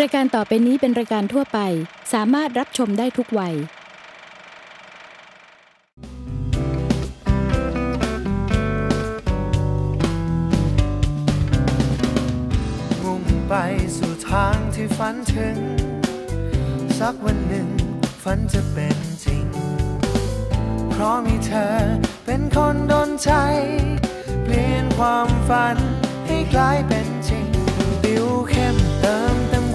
รายการต่อไปนี้เป็นรายการทั่วไปสามารถรับชมได้ทุกวัย มุ่งไปสู่ทางที่ฝันถึง สักวันหนึ่งฝันจะเป็นจริงเพราะมีเธอเป็นคนดนใจ เปลี่ยนความฝัน ให้กลายเป็นจริงดิวเข้ม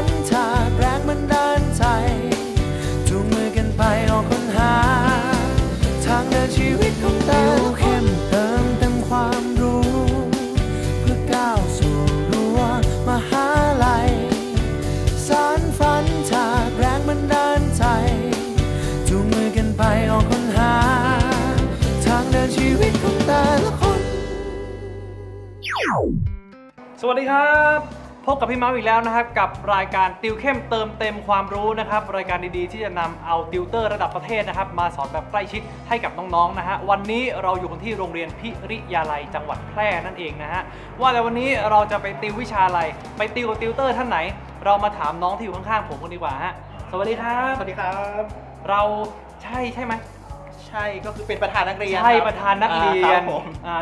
นวัสดีครับพบกับพี่มมาอีกแล้วนะครับ กับรายการติวเข้มเติมเต็มความรู้นะครับรายการดีๆ ที่จะนำเอาติวเตอร์ระดับประเทศนะครับ มาสอนแบบใกล้ชิดให้กับน้องๆนะฮะวันนี้เราอยู่กันที่โรงเรียนพิริยาลัยจังหวัดแพร่นั่นเองนะฮะว่าแต่วันนี้เราจะไปติววิชาอะไรไปติวกับติวเตอร์ ท่านไหน เรามาถามน้องที่อยู่ข้างๆผมกันดีกว่าฮะสวัสดีครับสวัสดีครับ เราใช่ใช่ไหมใช่ ก็คือเป็นประธานนักเรียนใช่ประธานนักเรียน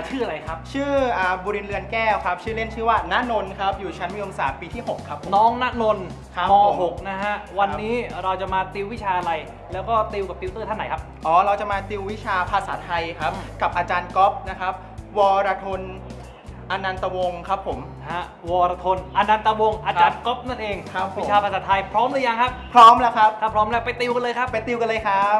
ชื่ออะไรครับ ชื่ออาบุรินเรือนแก้วครับชื่อเล่นชื่อว่าณนนท์ครับอยู่ชั้นมัธยมศึกษาปีที่ 6 ครับน้องณนนท์ม .6 นะฮะวันนี้เราจะมาติววิชาอะไร แล้วก็ติวกับติวเตอร์ท่านไหนครับอ๋อเราจะมาติววิชาภาษาไทยครับกับอาจารย์ก๊อฟนะครับ วรทนอนันตวงศ์ครับผมฮะวรทนอนันตวงศ์อาจารย์ก๊อฟนั่นเองครับ วิชาภาษาไทยพร้อมหรือยังครับ พร้อมแล้วครับถ้าพร้อมแล้วไปติวกันเลยครับ ไปติวกันเลยครับ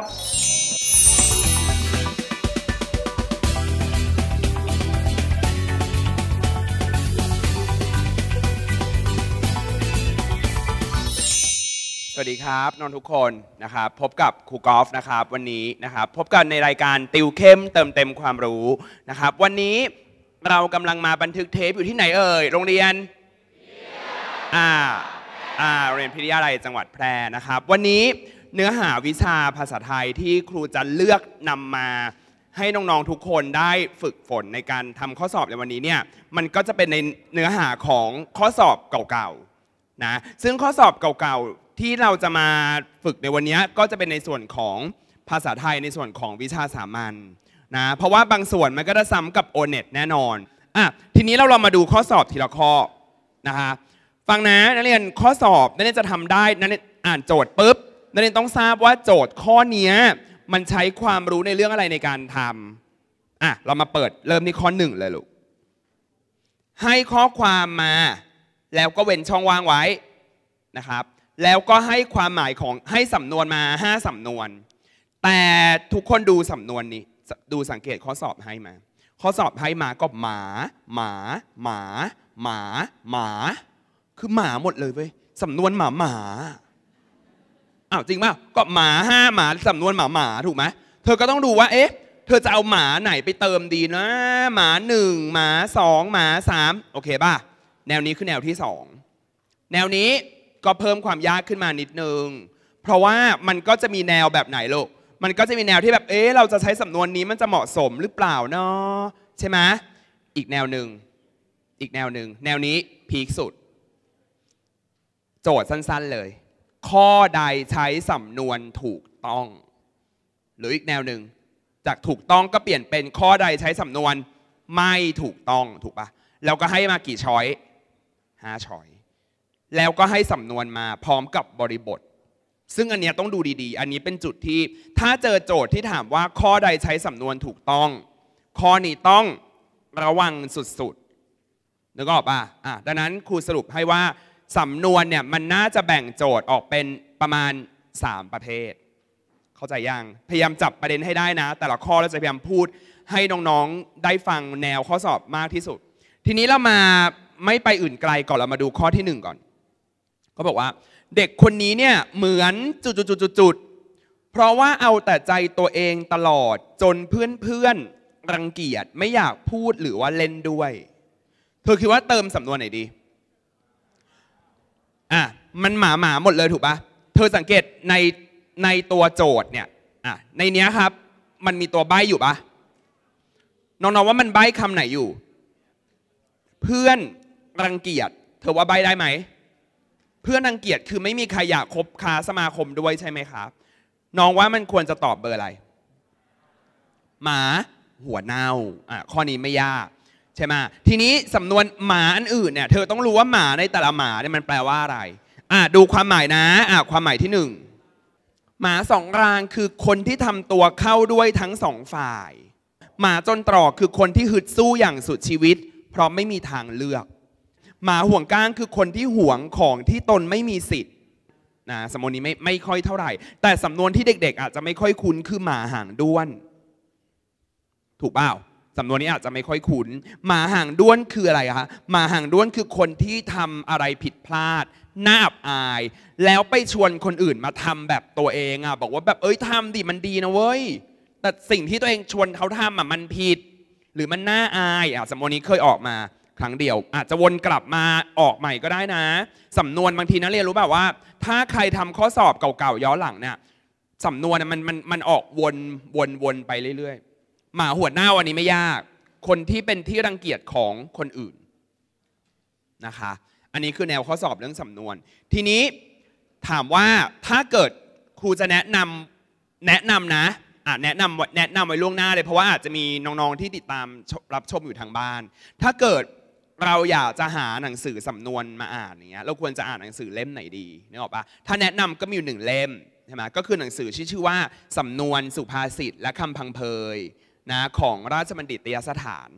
วัสดีครับนนทุกคนนะครับพบกับครูกอล์ฟนะครับวันนี้นะครับพบกันในรายการติวเข้มเติมเต็มความรู้นะครับวันนี้เรากำลังมาบันทึกเทปอยู่ที่ไหนเอ่ยโรงเรียนอ่าอ่าเรียนพิทยาลัยจังหวัดแพร่นะครับ วันนี้เนื้อหาวิชาภาษาไทยที่ครูจะเลือกนำมาให้น้อง ๆ ทุกคนได้ฝึกฝนในการทำข้อสอบในวันนี้เนี่ยมันก็จะเป็นในเนื้อหาของข้อสอบเก่าๆนะซึ่งข้อสอบเก่าๆที่เราจะมาฝึกในวันนี้ก็จะเป็นในส่วนของภาษาไทยในส่วนของวิชาสามัญนะเพราะว่าบางส่วนมันก็จะซ้ำกับอเน็ตแน่นอนอ่ะทีนี้เราลองมาดูข้อสอบทีละข้อนะคะฟังนะนักเรียนข้อสอบนักเรียนจะทำได้นักเรียนอ่านโจทย์ปุ๊บนักเรียนต้องทราบว่า โจทย์ข้อนี้มันใช้ความรู้ในเรื่องอะไรในการทำอ่ะเรามาเปิดเริ่มที่ข้อหนึ่งเลยลูกให้ข้อความมา แล้วก็เว้นช่องว่างไว้นะครับแล้วก็ให้ความหมายของให้สำนวนมาห้าสำนวน แต่ทุกคนดูสำนวนนี้ดูสังเกตข้อสอบให้มา ข้อสอบให้มาก็หมา หมา หมา หมา หมาคือหมาหมดเลยเว้ยสำนวนหมาหมาอ้าวจริงป่ะก็หมาห้าหมาสำนวนหมาหมาถูกไหมเธอก็ต้องดูว่า เอ๊ะเธอจะเอาหมาไหนไปเติมดีนะ หมาหนึ่งหมาสองหมาสามโอเคป่ะแนวนี้คือแนวที่สองแนวนี้ก็เพิ่มความยากขึ้นมานิดนึง เพราะว่ามันก็จะมีแนวแบบไหนลูกมันก็จะมีแนวที่แบบเอ๊ะเราจะใช้สำนวนนี้มันจะเหมาะสมหรือเปล่าเนาะใช่ไหมอีกแนวหนึ่งอีกแนวหนึ่งแนวนี้พีคสุด โจทย์สั้น ๆเลย ข้อใดใช้สำนวนถูกต้อง หรืออีกแนวหนึ่งจากถูกต้องก็เปลี่ยนเป็นข้อใดใช้สำนวน ไม่ถูกต้องถูกปะแล้วก็ให้มากี่ช้อยห้าช้อยแล้วก็ให้สำนวนมาพร้อมกับบริบท ซึ่งอันนี้ต้องดูดี ๆ อันนี้เป็นจุดที่ถ้าเจอโจทย์ที่ถามว่าข้อใดใช้สำนวนถูกต้อง ข้อนี้ต้องระวังสุดๆนึกออกป่ะอ่ะ ดังนั้นครูสรุปให้ว่า สำนวนเนี่ยมันน่าจะแบ่งโจทย์ออกเป็นประมาณ 3 ประเภท เข้าใจยัง พยายามจับประเด็นให้ได้นะ แต่ละข้อเราจะพยายามพูดให้น้องๆได้ฟังแนวข้อสอบมากที่สุด ทีนี้เรามาไม่ไปอื่นไกลก่อน เรามาดูข้อที่ 1 ก่อนเขาบอกว่าเด็กคนนี้เนี่ยเหมือนจุดๆๆเพราะว่าเอาแต่ใจตัวเองตลอดจนเพื่อนๆรังเกียจไม่อยากพูดหรือว่าเล่นด้วย เธอคิดว่าเติมสำนวนไหนดีอ่ะมันหมาหมาหมดเลยถูกปะเธอสังเกตในในตัวโจทย์เนี่ยอ่ะในเนี้ยครับ มันมีตัวใบอยู่ปะน้องๆว่ามันใบคำไหนอยู่ เพื่อนรังเกียจเธอว่าใบได้ไหมเพื่อนังเกียจคือไม่มีใครอยากคบค้าสมาคมด้วยใช่ไหมครับ น้องว่ามันควรจะตอบเบอร์อะไร หมา หัวเน่าอ่ะข้อนี้ไม่ยาก ใช่ไหมทีนี้สำนวนหมาอันอื่นเนี่ยเธอต้องรู้ว่าหมาในแต่ละหมาเนี่ยมันแปลว่าอะไรอ่ะดูความหมายนะอ่ะความหมายที่หนึ่งหมาสองรางคือคนที่ทำตัวเข้าด้วยทั้งสองฝ่าย หมาจนตรอกคือคนที่หึดสู้อย่างสุดชีวิต เพราะไม่มีทางเลือกหมาห่วงก้างคือคนที่ห่วงของที่ตนไม่มีสิทธิ์นะสำนวนนี้ไม่ไม่ค่อยเท่าไหร่ แต่สำนวนที่เด็ก ๆ อาจจะไม่ค่อยคุ้นคือหมาหางด้วน ถูกเปล่าสำนวนนี้อาจจะไม่ค่อยคุ้นหมาหางด้วนคืออะไรคะหมาหางด้วนคือคนที่ทำอะไรผิดพลาดน่าอับอาย แล้วไปชวนคนอื่นมาทำแบบตัวเองอ่ะบอกว่าแบบเอ้ยทำดิมันดีนะเว้ย แต่สิ่งที่ตัวเองชวนเขาทำอ่ะมันผิด หรือมันน่าอายอ่ะสำนวนนี้เคยออกมาครั้งเดียว อาจจะวนกลับมาออกใหม่ก็ได้นะ สำนวนบางทีนักเรียนรู้แบบว่า ถ้าใครทำข้อสอบเก่าๆ ย้อนหลังเนี่ยสำนวนมันมันมันออกวนวนวนไปเรื่อยๆหมาหัวหน้าวันนี้ไม่ยากคนที่เป็นที่รังเกียจของคนอื่นนะคะอันนี้คือแนวข้อสอบเรื่องสำนวน ทีนี้ถามว่าถ้าเกิดครูจะแนะนำแนะนำนะอ่ะแนะนำแนะนำไว้ล่วงหน้าเลย เพราะว่าอาจจะมีน้องๆที่ติดตามรับชมอยู่ทางบ้าน ถ้าเกิดเราอยากจะหาหนังสือสำนวนมาอ่านเนี้ยเราควรจะอ่านหนังสือเล่มไหนดีนึกออกปะถ้าแนะนำก็มีอยู่หนึ่งเล่มใช่ไหมก็คือหนังสือชื่ชื่อว่าสำนวนสุภาษิตและคำพังเพยนะของราชบัณฑิตยสถาน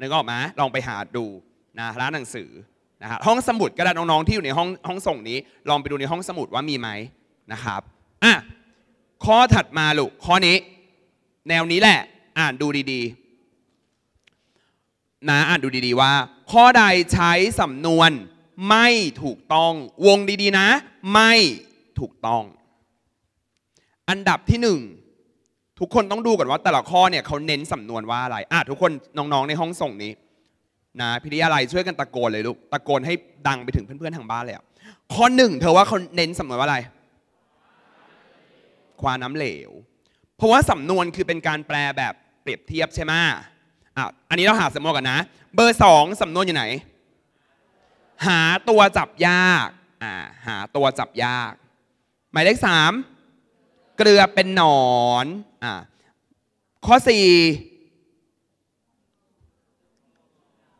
นึกออกไหมลองไปหาดูนะร้านหนังสือนะฮะห้องสมุดก็ได้น้องๆที่อยู่ในห้องห้องส่งนี้ ลองไปดูในห้องสมุดว่ามีไหมนะครับอ่ะข้อถัดมาลูกข้อนี้แนวนี้แหละอ่านดูดี ๆนะ อ่านดูดีๆว่า ข้อใดใช้สำนวน ไม่ถูกต้อง วงดีๆนะ ไม่ถูกต้อง อันดับที่หนึ่งทุกคนต้องดูก่อนว่า แต่ละข้อเนี่ยเขาเน้นสำนวนว่าอะไรอ่ะทุกคนน้องๆในห้องส่งนี้นะพิธีอะไรช่วยกันตะโกนเลยลูกตะโกนให้ดังไปถึงเพื่อนๆทางบ้านเลยข้อหนึ่งเธอว่าเขาเน้นสำนวนว่าอะไร ควาน้ำเหลวเพราะว่าสำนวนคือเป็นการแปลแบบเปรียบเทียบใช่ไหมอ่ะ อันนี้เราหาสมอกันนะ เบอร์สองสำนวนอยู่ไหน หาตัวจับยาก อ่า หาตัวจับยาก หมายเลขสามเกลือเป็นหนอน อ่า ข้อสี่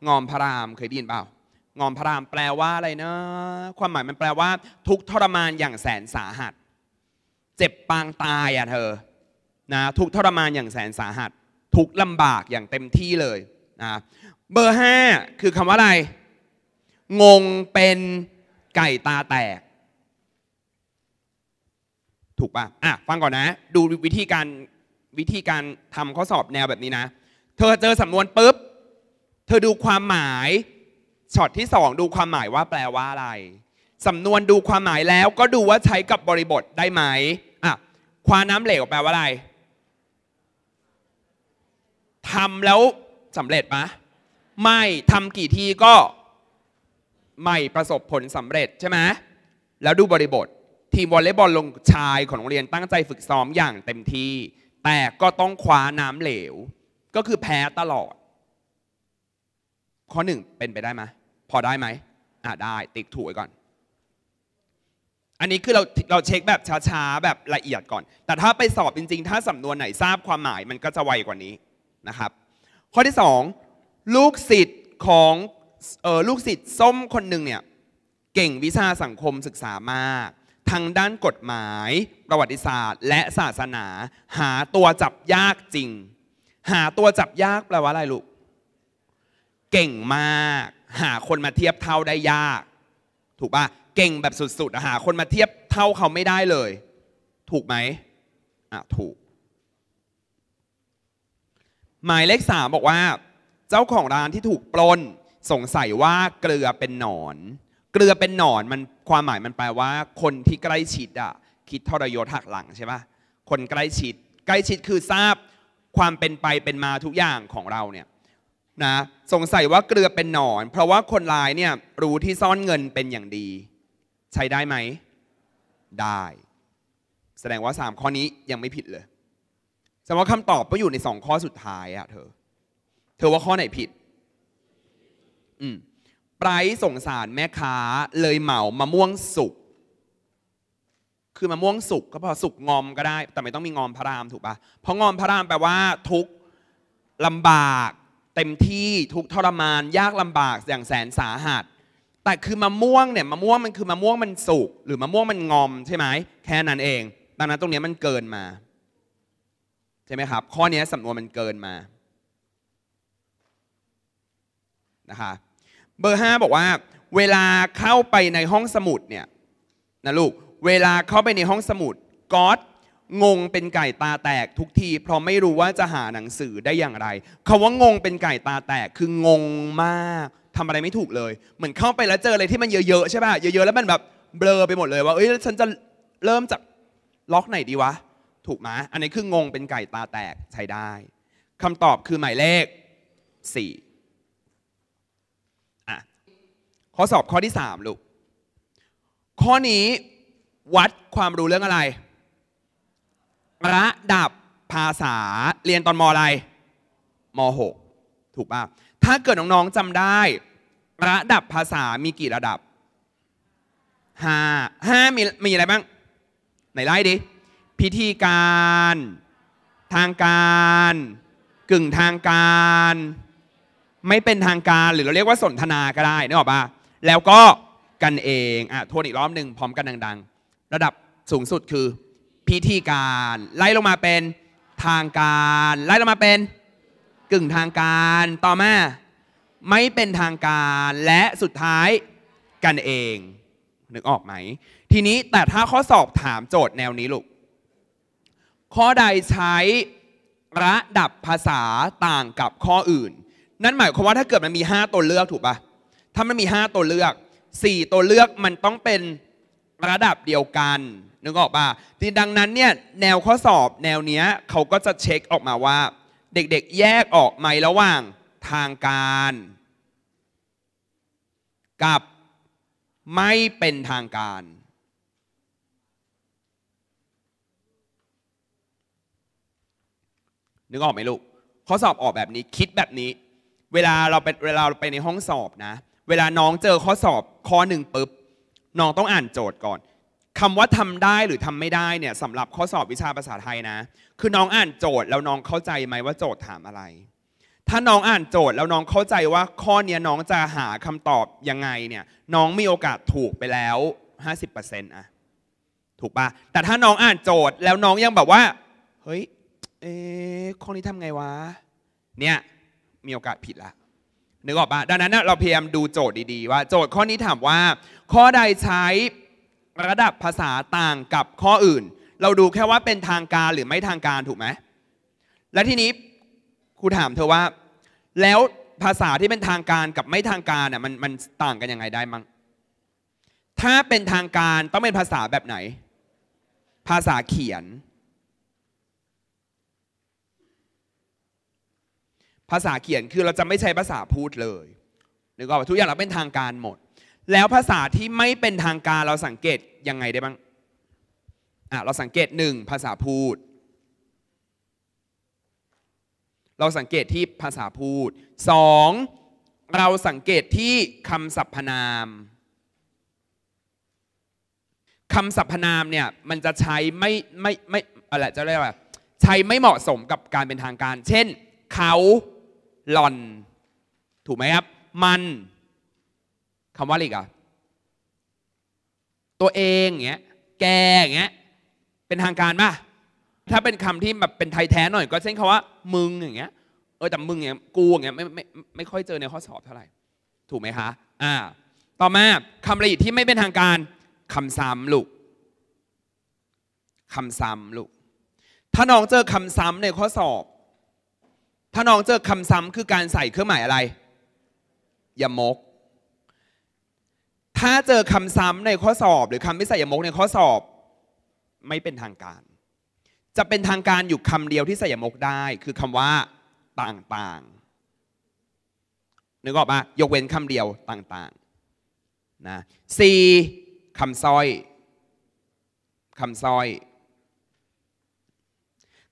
งอมพระรามเคยได้ยินเปล่า งอมพระรามแปลว่าอะไรนะ ความหมายมันแปลว่า ทุกทรมานอย่างแสนสาหัส เจ็บปางตายอ่ะเธอ นะ ทุกทรมานอย่างแสนสาหัสทุกลำบากอย่างเต็มที่เลยนะเบอร์ 5 คือคำว่าอะไร งงเป็นไก่ตาแตก ถูกปะ่ะอ่ะ ฟังก่อนนะ ดูวิธีการวิธีการทำข้อสอบแนวแบบนี้นะ เธอเจอสำนวนปุ๊บเธอดูความหมายช็อตที่สองดูความหมายว่าแปลว่าอะไรสำนวนดูความหมายแล้วก็ดูว่าใช้กับบริบทได้ไหมอ่ะความน้ำเหลวแปลว่าอะไรทำแล้วสำเร็จปะไม่ทำกี่ทีก็ ไม่ประสบผลสำเร็จใช่ไหมแล้วดูบริบททีมวอลเลย์บอลลงชายของโรงเรียนตั้งใจฝึกซ้อมอย่างเต็มที่ แต่ก็ต้องคว้าน้ำเหลว ก็คือแพ้ตลอด ข้อหนึ่งเป็นไปได้ไหมพอได้ไหม อ่ะได้ติ๊กถูกไก่อน อันนี้คือเราเราเช็คแบบช้าๆ แบบละเอียดก่อน แต่ถ้าไปสอบจริง ๆ ถ้าสำนวนไหนทราบความหมาย มันก็จะไวกว่านี้นะครับข้อที่ 2 ลูกศิษย์ของออลูกศิษย์ส้มคนหนึ่งเนี่ยเก่งวิชาสังคมศึกษามากทางด้านกฎหมายประวัติศาสตร์ และศาสนาหาตัวจับยากจริง หาตัวจับยากแปลว่าอะไรลูก เก่งมากหาคนมาเทียบเท่าได้ยาก ถูกปะเก่งแบบสุดๆหาคนมาเทียบเท่าเขาไม่ได้เลย ถูกไหมอ่ะถูกหมายเลขสามบอกว่า เจ้าของร้านที่ถูกปล้น สงสัยว่าเกลือเป็นหนอน เกลือเป็นหนอนมันความหมายมันแปลว่าคนที่ใกล้ชิดอ่ะคิดทรยศหักหลังใช่ปะคนใกล้ชิด ใกล้ชิดคือทราบ ความเป็นไปเป็นมาทุกอย่างของเราเนี่ยนะสงสัยว่าเกลือเป็นหนอนเพราะว่าคนร้ายเนี่ยรู้ที่ซ่อนเงินเป็นอย่างดี ใช้ได้ไหมได้ แสดงว่า3ข้อนี้ยังไม่ผิดเลยสมมว่าคำตอบก็อยู่ในสองข้อสุดท้ายอะเธอ เธอว่าข้อไหนผิด อืมไบรท์สงสารแม่ค้าเลยเหมามะม่วงสุก คือมะม่วงสุกก็พอสุกงอมก็ได้ แต่ไม่ต้องมีงอมพระรามถูกปะเพราะงอมพระรามแปลว่า ทุกลำบาก เต็มที่ทุกทรมาน ยากลำบากอย่างแสนสาหัส แต่คือมะม่วงเนี่ยมะม่วงมันคือมะม่วงมันสุก หรือมะม่วงมันงอม ใช่ไหมแค่นั้นเองดังนั้นตรงนี้มันเกินมาใช่ไหมครับ ข้อนี้สำนวนมันเกินมานะคะเบอร์ 5 บอกว่าเวลาเข้าไปในห้องสมุดเนี่ยนะลูกเวลาเข้าไปในห้องสมุดก๊อตงงเป็นไก่ตาแตกทุกทีเพราะไม่รู้ว่าจะหาหนังสือได้อย่างไรคาว่างงเป็นไก่ตาแตกคืองงมากทำอะไรไม่ถูกเลย เหมือนเข้าไปแล้วเจออะไรที่มันเยอะๆใช่ป่ะเยอะๆ แล้วมันแบบเบลอไปหมดเลยว่าเอ้ยฉันจะเริ่มจากล็อกไหนดีวะถูกไหม อันนี้คือ งงเป็นไก่ตาแตกใช้ได้คำตอบคือหมายเลข4อ่ะข้อสอบข้อที่3ลูก ข้อนี้วัดความรู้เรื่องอะไร ระดับภาษาเรียนตอนมอะไรม6ถูกป่ะถ้าเกิดน้องๆจำได้ ระดับภาษามีกี่ระดับ5 5มีมีอะไรบ้าง ไหนไล่ดิพิธีการทางการกึ่งทางการ ไม่เป็นทางการหรือเราเรียกว่าสนทนาก็ได้นึกออกปะแล้วก็กันเองอ่ะโทษอีกรอบหนึ่งพร้อมกันดังๆระดับสูงสุดคือพิธีการไล่ลงมาเป็นทางการไล่ลงมาเป็นกึ่งทางการ ต่อมา ไม่เป็นทางการและสุดท้ายกันเองนึกออกไหมทีนี้แต่ถ้าข้อสอบถามโจทย์แนวนี้ลูกข้อใดใช้ระดับภาษาต่างกับข้ออื่น นั่นหมายความว่าถ้าเกิดมันมี 5 ตัวเลือกถูกปะถ้ามันมี5ตัวเลือก4ตัวเลือกมันต้องเป็นระดับเดียวกันนึกออกปะทีดังนั้นเนี่ยแนวข้อสอบแนวเนี้ยเขาก็จะเช็คออกมาว่า เด็ก ๆแยกออกไหมระหว่างทางการ กับไม่เป็นทางการนึกออกไหมลูก ข้อสอบออกแบบนี้คิดแบบนี้ เวลาเราไปเวลาเราไปในห้องสอบนะ เวลาน้องเจอข้อสอบข้อหนึ่งปุ๊บ น้องต้องอ่านโจทย์ก่อน คำว่าทำได้หรือทำไม่ได้เนี่ยสำหรับข้อสอบวิชาภาษาไทยนะ คือน้องอ่านโจทย์แล้วน้องเข้าใจไหมว่าโจทย์ถามอะไร ถ้าน้องอ่านโจทย์แล้วน้องเข้าใจว่าข้อนี้น้องจะหาคำตอบ ยังไงเนี่ย น้องมีโอกาสถูกไปแล้ว 50%อะถูกปะแต่ถ้าน้องอ่านโจทย์แล้วน้องยังแบบว่า เฮ้ยเอ๊ข้อนี้ทำไงวะ เนี่ย มีโอกาสผิดละนึกออกปะดังนั้นเราพยายามดูโจทย์ดีๆว่าโจทย์ข้อนี้ถามว่า ข้อใดใช้ระดับภาษาต่างกับข้ออื่น เราดูแค่ว่าเป็นทางการหรือไม่ทางการถูกไหม และทีนี้ครูถามเธอว่า แล้วภาษาที่เป็นทางการกับไม่ทางการ่ะมันมันต่างกันยังไงได้มั้งถ้าเป็นทางการต้องเป็นภาษาแบบไหน ภาษาเขียนภาษาเขียนคือเราจะไม่ใช้ภาษาพูดเลยนึกออกว่าทุกอย่างเราเป็นทางการหมด แล้วภาษาที่ไม่เป็นทางการเราสังเกตยังไงได้บ้างอ่ะเราสังเกตหนึ่งภาษาพูดเราสังเกตที่ภาษาพูดสองเราสังเกตที่คำสรรพนามคำสรรพนามเนี่ยมันจะใช้ไม่ไม่ไม่อะไรจะเรียกว่า ใช้ไม่เหมาะสมกับการเป็นทางการ เช่นเขาหล่อน ถูกไหมครับ มัน คำว่าอะไรกอะตัวเองอย่างเงี้ย แกอย่างเงี้ย เป็นทางการป่ะ ถ้าเป็นคำที่แบบเป็นไทยแท้หน่อย ก็เช่นคำว่ามึงอย่างเงี้ย เออแต่มึงอย่างเงี้ย กูอย่างเงี้ยไม่ไม่ไม่ค่อยเจอในข้อสอบเท่าไหร่ ถูกไหมคะอ่า ต่อมาคำละเอียดที่ไม่เป็นทางการคำซ้ำลูกคำซ้ำลูก ถ้าน้องเจอคำซ้ำในข้อสอบถ้าน้องเจอคำซ้ำคือการใส่เครื่องหมายอะไรอย่ามก ถ้าเจอคำซ้ำในข้อสอบ หรือคำไม่ใส่อย่ามกในข้อสอบ ไม่เป็นทางการ จะเป็นทางการอยู่คำเดียวที่ใส่อย่ามกได้คือคำว่าต่างๆนึกออกปะยกเว้นคำเดียวต่างๆนะสี่คำซ้อยคำซ้อย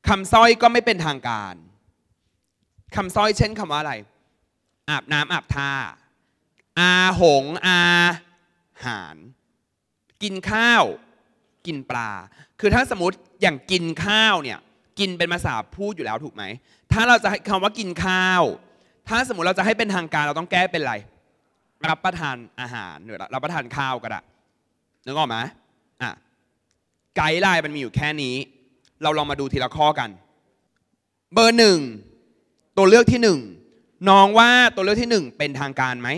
คำซ้อยก็ไม่เป็นทางการคำสร้อยเช่นคำว่าอะไร อาบน้ำอาบท่าอาหง อา หาร กินข้าว กินปลา คือถ้าสมมติอย่างกินข้าวเนี่ย กินเป็นภาษาพูดอยู่แล้วถูกไหมถ้าเราจะคำว่ากินข้าว ถ้าสมมติเราจะให้เป็นทางการเราต้องแก้เป็นอะไร รับประทานอาหารหรือรับประทานข้าวก็ได้นึกออกไหมอ่ะไกด์ไลน์มันมีอยู่แค่นี้ เราลองมาดูทีละข้อกัน เบอร์หนึ่งตัวเลือกที่หนึ่งน้องว่าตัวเลือกที่หนึ่งเป็นทางการไหม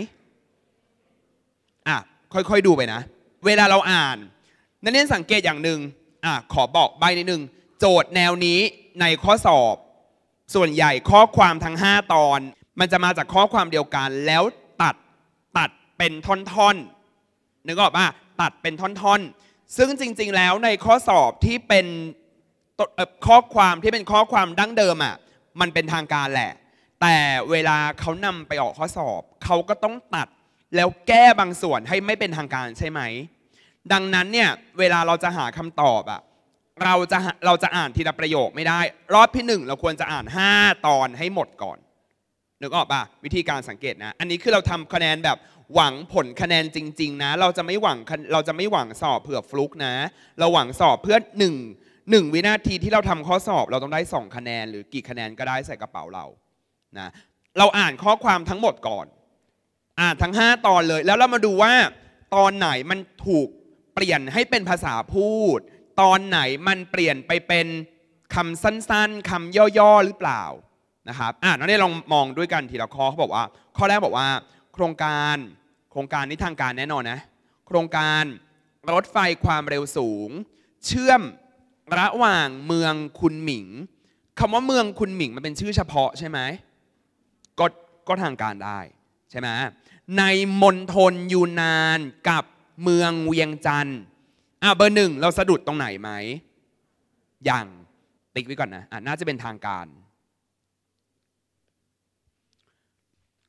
อ่ะค่อยๆ ดูไปนะ เวลาเราอ่าน นักเรียนสังเกตอย่างหนึ่งอ่ะขอบอกใบนิดหนึ่งโจทย์แนวนี้ในข้อสอบส่วนใหญ่ข้อความทั้ง 5 ตอนมันจะมาจากข้อความเดียวกันแล้วตัดตัดเป็นท่อนๆนึกออกป่ะตัดเป็นท่อนๆ ซึ่งจริง ๆ แล้วในข้อสอบที่เป็นข้อความที่เป็นข้อความดั้งเดิมอ่ะมันเป็นทางการแหละ แต่เวลาเขานำไปออกข้อสอบ เขาก็ต้องตัดแล้วแก้บางส่วนให้ไม่เป็นทางการใช่ไหม ดังนั้นเนี่ยเวลาเราจะหาคำตอบอะเราจะเราจะอ่านทีละประโยคไม่ได้ รอบที่หนึ่งเราควรจะอ่าน 5 ตอนให้หมดก่อน นึกออกปะวิธีการสังเกตนะ อันนี้คือเราทำคะแนนแบบหวังผลคะแนนจริงๆนะ เราจะไม่หวังเราจะไม่หวังสอบเผื่อฟลุกนะ เราหวังสอบเพื่อหนึ่งหนึ่งวินาทีที่เราทำข้อสอบ เราต้องได้สองคะแนนหรือกี่คะแนนก็ได้ใส่กระเป๋าเรานะเราอ่านข้อความทั้งหมดก่อน อ่านทั้ง 5 ตอนเลย แล้วเรามาดูว่าตอนไหนมันถูกเปลี่ยนให้เป็นภาษาพูด ตอนไหนมันเปลี่ยนไปเป็นคำสั้นๆคำย่อๆหรือเปล่านะครับอ่วเนี่ย้ลองมองด้วยกัน ทีละข้อเขาบอกว่า ข้อแรกบอกว่าโครงการโครงการนี้ทางการแน่นอนนะโครงการรถไฟความเร็วสูงเชื่อมระหว่างเมืองคุณหมิง คำว่าเมืองคุณหมิงมันเป็นชื่อเฉพาะใช่ไหม ก็ก็ทางการได้ใช่ไหม ในมณฑลยูนานกับเมืองเวียงจันทร์อ่ะเบอร์หนึ่งเราสะดุดตรงไหนไหม อย่าง ติ๊กไว้ก่อนนะอ่ะน่าจะเป็นทางการ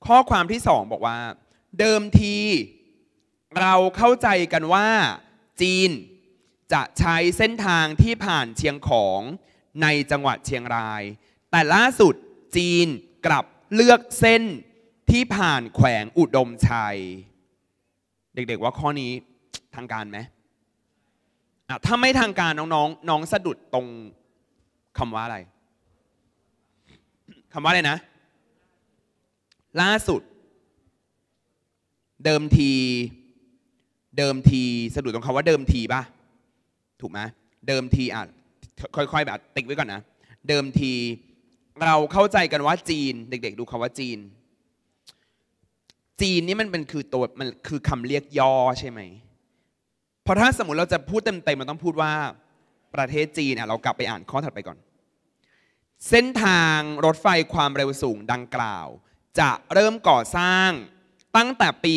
ข้อความที่สองบอกว่า เดิมที เราเข้าใจกันว่า จีนจะใช้เส้นทางที่ผ่านเชียงของในจังหวัดเชียงราย แต่ล่าสุดจีนกลับเลือกเส้นที่ผ่านแขวงอุดมชัย เด็กๆว่าข้อนี้ทางการไหมถ้าไม่ทางการน้องๆน้องสะดุดตรงคำว่าอะไรคำว่าอะไรนะ ล่าสุด เดิมที เดิมทีสะดุดตรงคำว่าเดิมทีป่ะถูกไหมเดิมทีอ่ะค่อยๆแบบติ๊กไว้ก่อนนะเดิมทีเราเข้าใจกันว่าจีนเด็กๆ ดูคำว่าจีน จีนนี่มันเป็นคือตัวมันคือคำเรียกย่อใช่ไหมพอถ้าสมมติเราจะพูดเต็มๆ มันต้องพูดว่าประเทศจีนอ่ะเรากลับไปอ่านข้อถัดไปก่อน เส้นทางรถไฟความเร็วสูงดังกล่าว จะเริ่มก่อสร้างตั้งแต่ปี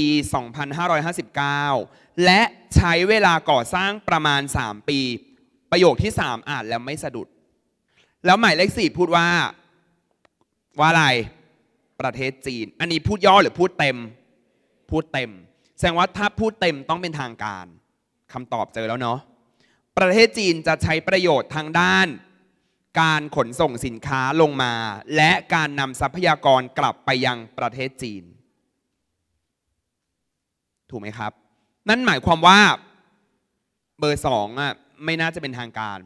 2559 และใช้เวลาก่อสร้างประมาณ 3 ปี ประโยคที่ 3 อ่านแล้วไม่สะดุด แล้วหมายเลขสี่พูดว่าว่าอะไรประเทศจีน อันนี้พูดย่อหรือพูดเต็มพูดเต็ม แสดงว่าถ้าพูดเต็มต้องเป็นทางการคำตอบเจอแล้วเนาะประเทศจีนจะใช้ประโยชน์ทางด้าน การขนส่งสินค้าลงมา และการนำทรัพยากรกลับไปยังประเทศจีนถูกไหมครับ นั่นหมายความว่าเบอร์สองอ่ะไม่น่าจะเป็นทางการ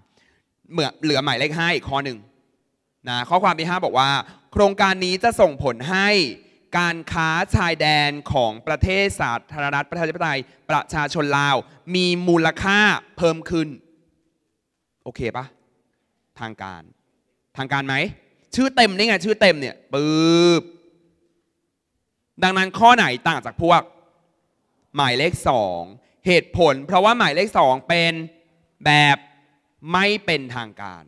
เหลือเหลือหมายเลขห้าอีกข้อหนึ่งนะข้อความที่ห้าบอกว่า โครงการนี้จะส่งผลให้การค้าชายแดนของประเทศสาธารณรัฐ ประชาธิปไตยประชาชนลาวมีมูลค่าเพิ่มขึ้น โอเคปะทางการทางการไหม ชื่อเต็มนี่ไง ชื่อเต็มเนี่ยปึ๊บดังนั้นข้อไหนต่างจากพวกหมายเลข 2 เหตุผล เพราะว่าหมายเลข2เป็นแบบไม่เป็นทางการ ต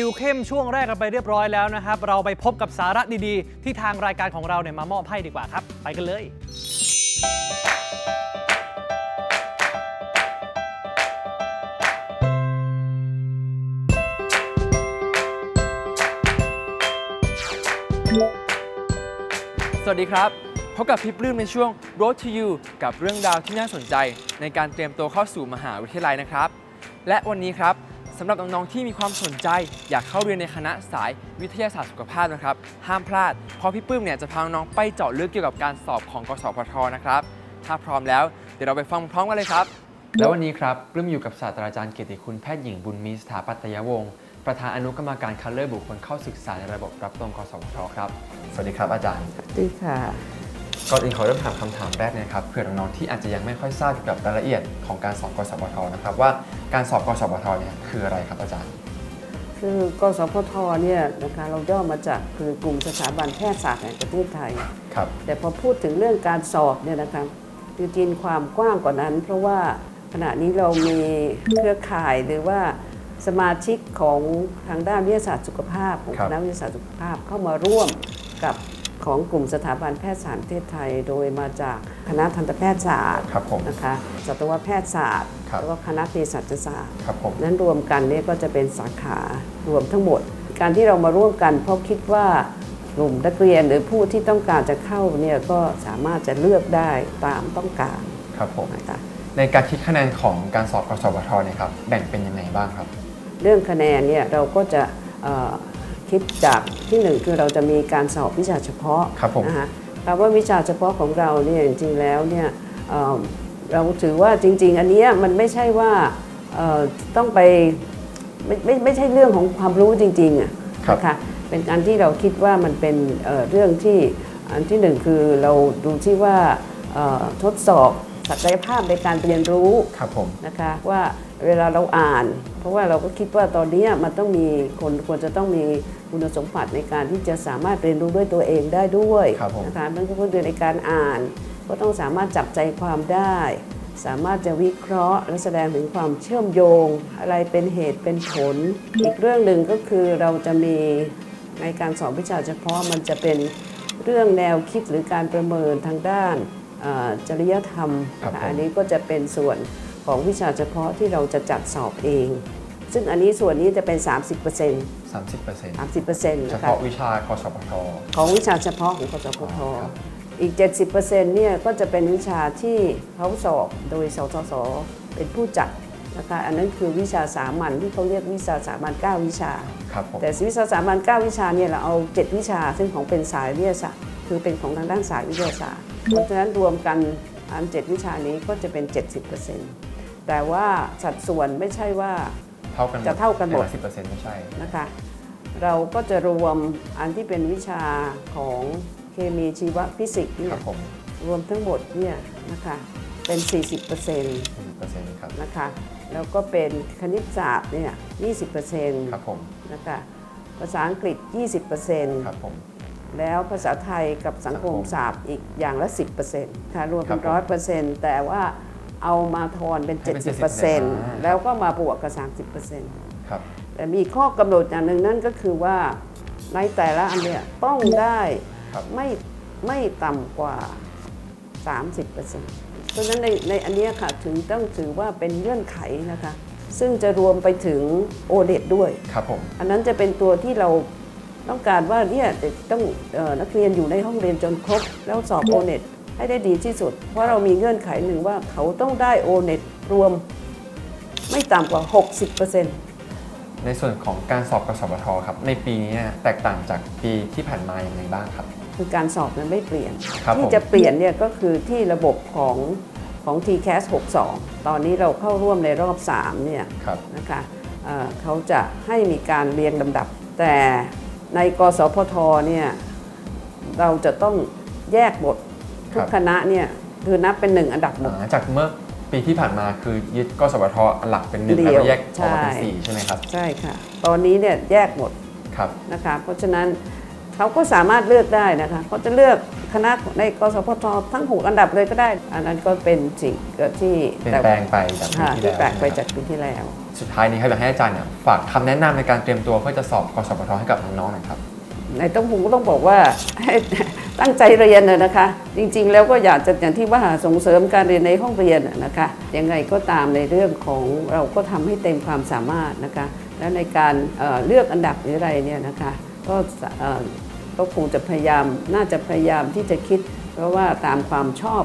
ิวเข้มช่วงแรกกันไปเรียบร้อยแล้วนะครับ เราไปพบกับสาระดีๆ ที่ทางรายการของเราเนี่ยมามอบให้ดีกว่าครับ ไปกันเลยสวัสดีครับ พบกับพิปลื้มในช่วง Road to You กับเรื่องราวที่น่าสนใจในการเตรียมตัวเข้าสู่มหาวิทยาลัยนะครับ และวันนี้ครับสำหรับน้องๆที่มีความสนใจ อยากเข้าเรียนในคณะสายวิทยาศาสตร์สุขภาพนะครับ ห้ามพลาด เพราะพี่ปื้มเนี่ยจะพาน้องไปเจาะลึกเกี่ยวกับการสอบของกสพทนะครับถ้าพร้อมแล้วเดี๋ยวเราไปฟังพร้อมกันเลยครับ แล้ววันนี้ครับปลื้มอยู่กับศาสตราจารย์เกียรติคุณแพทย์หญิงบุญมีสถาปัตยวงศ์ประธานอนุกรรมการคัดเลือกบุคคลเข้าศึกษาในระบบรับตรงกสวทครับ สวัสดีครับอาจารย์สวัสดีค่ะ ก่อนอื่นขอเริ่มถามคำถามแรกนะครับเผื่อน้องๆที่อาจจะยังไม่ค่อยทราบเกี่ยวกับรายละเอียดของการสอบกสวทนะครับว่า การสอบกสวทเนี่ยคืออะไรครับอาจารย์ คือกสพทเนี่ยนะคะเราย่อมาจากคือกลุ่มสถาบันแพทยศาสตร์แห่งประเทศไทย ครับ แต่พอพูดถึงเรื่องการสอบเนี่ยนะคะจกินความกว้างกว่านั้น เพราะว่าขณะนี้เรามีเครือข่ายหรือว่าสมาชิกของทางด้านวิทยาศาสตร์สุขภาพ ของคณะวิทยาศาสตร์สุขภาพเข้ามาร่วมกับของกลุ่มสถาบันแพทยศาสตร์ประเทศไทย โดยมาจากคณะทันตแพทยศาสตร์นะคะสัตวแพทยศาสตร์แล้วก็คณะเภสัชศาสตร์ นั้นรวมกันนี่ก็จะเป็นสาขารวมทั้งหมด การที่เรามาร่วมกันเพราะคิดว่ากลุ่มนักเรียนหรือผู้ที่ต้องการจะเข้าเนี่ยก็สามารถจะเลือกได้ตามต้องการ ครับผมในการคิดคะแนนของการสอบกสวทเนี่ยครับ แบ่งเป็นยังไงบ้างครับเรื่องคะแนนเนี่ยเราก็จะคิดจากที่หนึ่งคือเราจะมีการสอบวิชาเฉพาะนะคะแต่ว่าวิชาเฉพาะของเราเนี่ยจริงๆแล้วเนี่ยเราถือว่าจริง ๆ อันนี้มันไม่ใช่ว่าต้องไปไม่ไม่ไม่ใช่เรื่องของความรู้จริงๆอ่ะค่ะเป็นการที่เราคิดว่ามันเป็นเรื่องที่อันที่หนึ่งคือเราดูที่ว่าทดสอบศักยภาพในการเรียนรู้ครับผมนะคะว่าเวลาเราอ่านเพราะว่าเราก็คิดว่าตอนนี้มันต้องมีคนควรจะต้องมีคุณสมบัติในการที่จะสามารถเรียนรู้ด้วยตัวเองได้ด้วยนะคะมั่นก็คือในการอ่านก็ต้องสามารถจับใจความได้ สามารถจะวิเคราะห์และแสดงถึงความเชื่อมโยง อะไรเป็นเหตุเป็นผลอีกเรื่องหนึ่งก็คือเราจะมีในการสอนวิชาเฉพาะมันจะเป็นเรื่องแนวคิดหรือการประเมินทางด้านจริยธรรมอันนี้ก็จะเป็นส่วนของวิชาเฉพาะที่เราจะจัดสอบเอง ซึ่งอันนี้ส่วนนี้จะเป็น 30% 30% 30%นบเฉเฉพาะวิชากสพทของวิชาเฉพาะของกสพทอ๋อรับอีก70%เนี่ยก็จะเป็นวิชาที่เขาสอบโดยสสสเป็นผู้จัดนะคะอันนั้นคือวิชาสามัญที่เขาเรียกวิชาสามัญ9วิชาครับแต่วิชาสามัญ9วิชาเนี่ยเราเอา 7 วิชา ซึ่งของเป็นสายวิทยาศาสตร์ คือเป็นของทางด้านสายวิทยาศาสตร์เพราะฉะนั้นรวมกันอัน7วิชานี้ก็จะเป็น 70%แต่ว่า สัดส่วนไม่ใช่ว่าเท่ากันจะเท่ากันหมดต์ไม่ใช่ นะคะ เราก็จะรวมอันที่เป็นวิชาของเคมีชีวฟิสิกส์เนี่ยรวมทั้งหมดเนี่ยนะคะ เป็น 40%เครับ นะคะ แล้วก็เป็นคณิตศาสตร์เนี่ย20%ครับผมนะคะ ภาษาอังกฤษ 20%ครับผม แล้วภาษาไทยกับสังคมศาสตร์อีกอย่างละ 10%ค่ะรวมเป็น100%แต่ว่าเอามาทอนเป็น 70%แล้วก็มาบวกกับ 30%ครับแต่มีข้อกำหนดอย่างหนึ่งนั่นก็คือว่าในแต่ละอันเนี่ยต้องได้ไม่ไม่ต่ำกว่า 30%เพราะฉะนั้นในในอันนี้ค่ะถึงต้องถือว่าเป็นเงื่อนไขนะคะ ซึ่งจะรวมไปถึงโอเดดด้วยครับผมอันนั้นจะเป็นตัวที่เราต้องการว่าเนี่ยต้องอนักเรียนอยู่ในห้องเรียนจนครบแล้วสอบโอเน็ตให้ได้ดีที่สุด เพราะเรามีเงื่อนไขหนึ่งว่าเขาต้องได้โอเน็ตรวมไม่ต่ำกว่า 60%ในส่วนของการสอบกสพทครับ ในปีนี้แตกต่างจากปีที่ผ่านมาอย่างไรบ้างครับ คือการสอบมันไม่เปลี่ยนที่จะเปลี่ยนเนี่ยก็คือที่ระบบของ ของ TCAS 62 ตอนนี้เราเข้าร่วมในรอบ3เนี่ยนะคะเเขาจะให้มีการเรียงลำดับ แต่ในกสพทเนี่ยเราจะต้องแยกบททุกคณะเนี่ยคือนับเป็นหนึ่งอันดับหนึ่งจากเมื่อปีที่ผ่านมาคือยึดกสวทหลักเป็นหนึ่งแล้วแยกออกมาเป็นสี่ใช่ไหมครับ ใช่ค่ะตอนนี้เนี่ยแยกหมดครับนะคะเพราะฉะนั้นเขาก็สามารถเลือกได้นะคะเขาจะเลือกคณะในกสพท ทั้งหกอันดับเลยก็ได้ อันนั้นก็เป็นสิ่งที่เปลี่ยนแปลงไปจากปีที่แล้วแปลงไปจากปีที่แล้ว สุดท้ายนี้ครับอยากให้อาจารย์ฝากคำแนะนำในการเตรียมตัวเพื่อจะสอบกสพทให้กับน้องๆหน่อยครับในต้องผมก็ต้องบอกว่าตั้งใจเรียนนะคะจริงๆ แล้วก็อยากจะอย่างที่ว่าส่งเสริมการเรียนในห้องเรียนนะคะยังไงก็ตามในเรื่องของเราก็ทำให้เต็มความสามารถนะคะและในการเเลือกอันดับหรืออะไรเนี่ยนะคะก็ก็คงจะพยายามน่าจะพยายามที่จะคิด เพราะว่าตามความชอบ